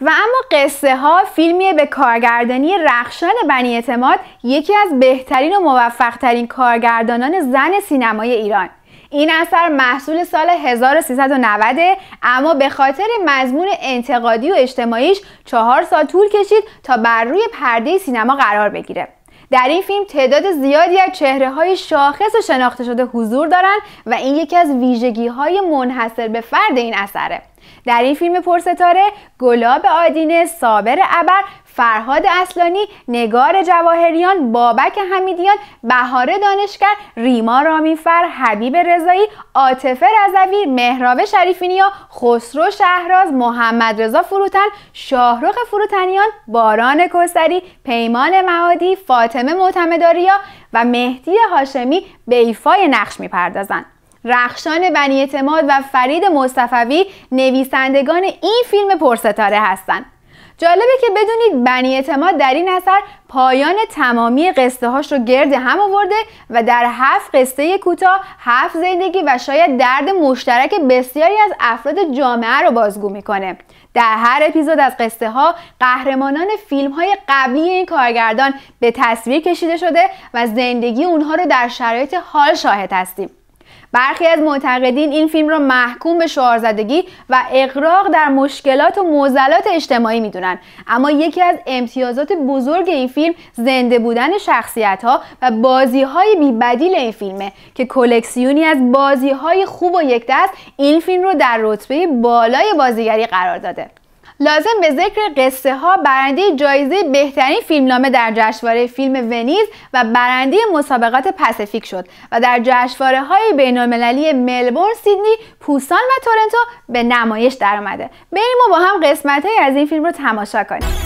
و اما قصه ها فیلمی به کارگردانی رخشان بنی اعتماد یکی از بهترین و موفقترین کارگردانان زن سینمای ایران این اثر محصول سال 1390 اما به خاطر مضمون انتقادی و اجتماعیش چهار سال طول کشید تا بر روی پرده سینما قرار بگیره در این فیلم تعداد زیادی از چهره های شاخص و شناخته شده حضور دارند و این یکی از ویژگی های منحصر به فرد این اثره در این فیلم پرستاره گلاب آدینه، صابر ابر، فرهاد اصلانی، نگار جواهریان، بابک حمیدیان، بهاره دانشگر، ریما رامیفر، حبیب رضایی، عاطفه رضوی، مهراب شریفینیا، خسرو شهراز، محمد رضا فروتن، شاهرخ فروتنیان، باران کسری، پیمان معادی، فاطمه معتمداریا و مهدی هاشمی به ایفای نقش میپردازند. رخشان بنی اعتماد و فرید مصطفوی نویسندگان این فیلم پرستاره هستند. جالبه که بدونید بنی اعتماد در این اثر پایان تمامی قصه هاش رو گرد هم آورده و در هفت قصه کوتاه هفت زندگی و شاید درد مشترک بسیاری از افراد جامعه رو بازگو میکنه در هر اپیزود از قصه ها قهرمانان فیلم های قبلی این کارگردان به تصویر کشیده شده و زندگی اونها رو در شرایط حال شاهد هستیم برخی از معتقدین این فیلم را محکوم به شعارزدگی و اقراق در مشکلات و موزلات اجتماعی میدونن اما یکی از امتیازات بزرگ این فیلم زنده بودن شخصیت ها و بازی های بیبدیل این فیلمه که کلکسیونی از بازی های خوب و یک دست این فیلم رو در رتبه بالای بازیگری قرار داده لازم به ذکر قصه ها برنده جایزه بهترین فیلمنامه در جشنواره فیلم ونیز و برنده مسابقات پسیفیک شد و در جشنواره های بین المللی ملبورن، سیدنی، پوسان و تورنتو به نمایش درآمده. بریم و با هم قسمت های از این فیلم رو تماشا کنیم.